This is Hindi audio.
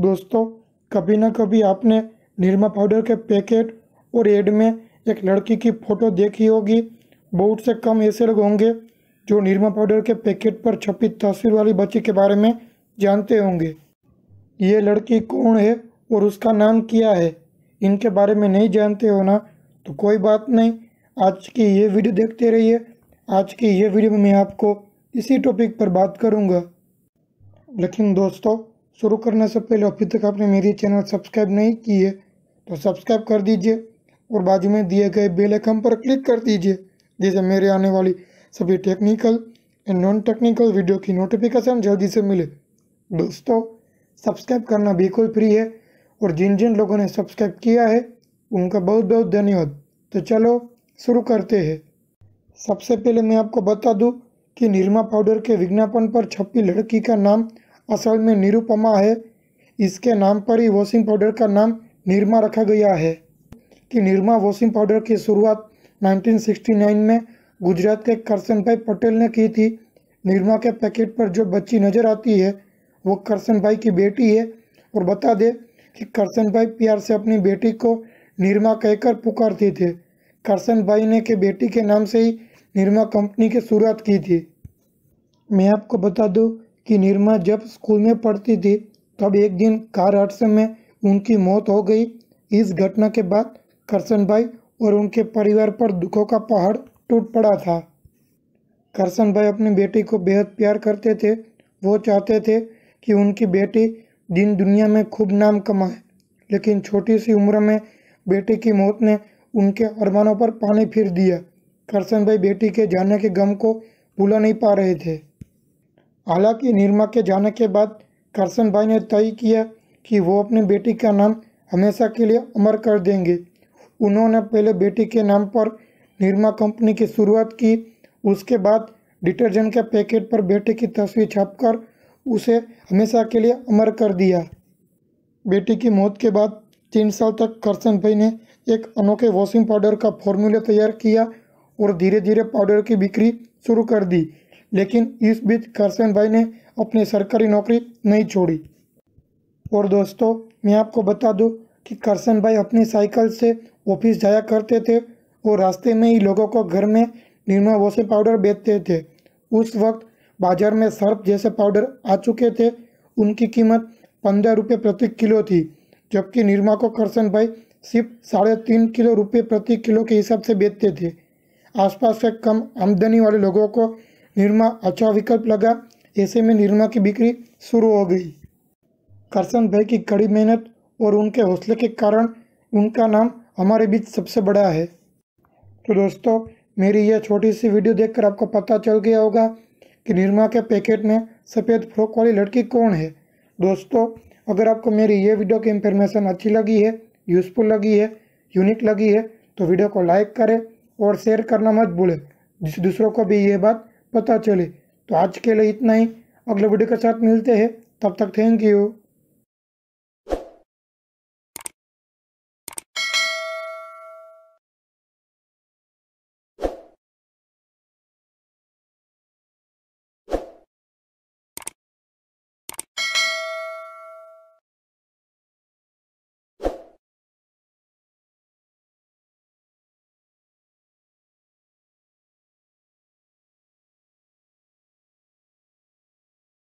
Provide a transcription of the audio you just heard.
दोस्तों कभी ना कभी आपने निरमा पाउडर के पैकेट और एड में एक लड़की की फ़ोटो देखी होगी बहुत से कम ऐसे लोग होंगे जो निरमा पाउडर के पैकेट पर छपी तस्वीर वाली बच्ची के बारे में जानते होंगे ये लड़की कौन है और उसका नाम क्या है इनके बारे में नहीं जानते हो ना तो कोई बात नहीं आज की ये वीडियो देखते रहिए आज की ये वीडियो में मैं आपको इसी टॉपिक पर बात करूँगा लेकिन दोस्तों शुरू करने से पहले अभी तक आपने मेरे चैनल सब्सक्राइब नहीं की है तो सब्सक्राइब कर दीजिए और बाजू में दिए गए बेल आइकन पर क्लिक कर दीजिए जिससे मेरे आने वाली सभी technical and non technical video की नोटिफिकेशन जल्दी से मिले दोस्तों सब्सक्राइब करना बिल्कुल फ्री है और जिन जिन लोगों ने सब्सक्राइब किया है उनका बहुत बहुत धन्यवाद तो चलो शुरू करते हैं सबसे पहले मैं आपको बता दूं कि निर्मा पाउडर के विज्ञापन पर छपी लड़की का नाम असल में निरुपमा है इसके नाम पर ही वॉशिंग पाउडर का नाम निरमा रखा गया है कि निरमा वॉशिंग पाउडर की शुरुआत 1969 में गुजरात के करसन भाई पटेल ने की थी निरमा के पैकेट पर जो बच्ची नज़र आती है वो करसन भाई की बेटी है और बता दे कि करसन भाई प्यार से अपनी बेटी को निरमा कहकर पुकारते थे करसन भाई ने के बेटी के नाम से ही निरमा कंपनी की शुरुआत की थी मैं आपको बता दूँ कि निर्मा जब स्कूल में पढ़ती थी तब एक दिन कार हादसे में उनकी मौत हो गई इस घटना के बाद करसन भाई और उनके परिवार पर दुखों का पहाड़ टूट पड़ा था करसन भाई अपनी बेटी को बेहद प्यार करते थे वो चाहते थे कि उनकी बेटी दिन दुनिया में खूब नाम कमाए लेकिन छोटी सी उम्र में बेटे की मौत ने उनके अरमानों पर पानी फिर दिया करसन भाई बेटी के जाने के गम को भुला नहीं पा रहे थे हालांकि निर्मा के जाने के बाद करसन भाई ने तय किया कि वो अपनी बेटी का नाम हमेशा के लिए अमर कर देंगे उन्होंने पहले बेटी के नाम पर निर्मा कंपनी की शुरुआत की उसके बाद डिटर्जेंट के पैकेट पर बेटे की तस्वीर छापकर उसे हमेशा के लिए अमर कर दिया बेटी की मौत के बाद तीन साल तक करसन भाई ने एक अनोखे वॉशिंग पाउडर का फॉर्मूला तैयार किया और धीरे धीरे पाउडर की बिक्री शुरू कर दी लेकिन इस बीच करसन भाई ने अपनी सरकारी नौकरी नहीं छोड़ी और दोस्तों मैं आपको बता दूं कि करसन भाई अपनी साइकिल से ऑफिस जाया करते थे और रास्ते में ही लोगों को घर में निरमा वोसे पाउडर बेचते थे उस वक्त बाजार में सर्फ जैसे पाउडर आ चुके थे उनकी कीमत पंद्रह रुपये प्रति किलो थी जबकि निरमा को करसन भाई सिर्फ साढ़े तीन किलो रुपये प्रति किलो के हिसाब से बेचते थे आसपास से कम आमदनी वाले लोगों को निरमा अच्छा विकल्प लगा ऐसे में निरमा की बिक्री शुरू हो गई करसन भाई की कड़ी मेहनत और उनके हौसले के कारण उनका नाम हमारे बीच सबसे बड़ा है तो दोस्तों मेरी यह छोटी सी वीडियो देखकर आपको पता चल गया होगा कि निरमा के पैकेट में सफ़ेद फ्रॉक वाली लड़की कौन है दोस्तों अगर आपको मेरी ये वीडियो की इंफॉर्मेशन अच्छी लगी है यूज़फुल लगी है यूनिक लगी है तो वीडियो को लाइक करें और शेयर करना मत भूलें जिस दूसरों को भी ये बात पता चले तो आज के लिए इतना ही अगले वीडियो के साथ मिलते हैं तब तक थैंक यू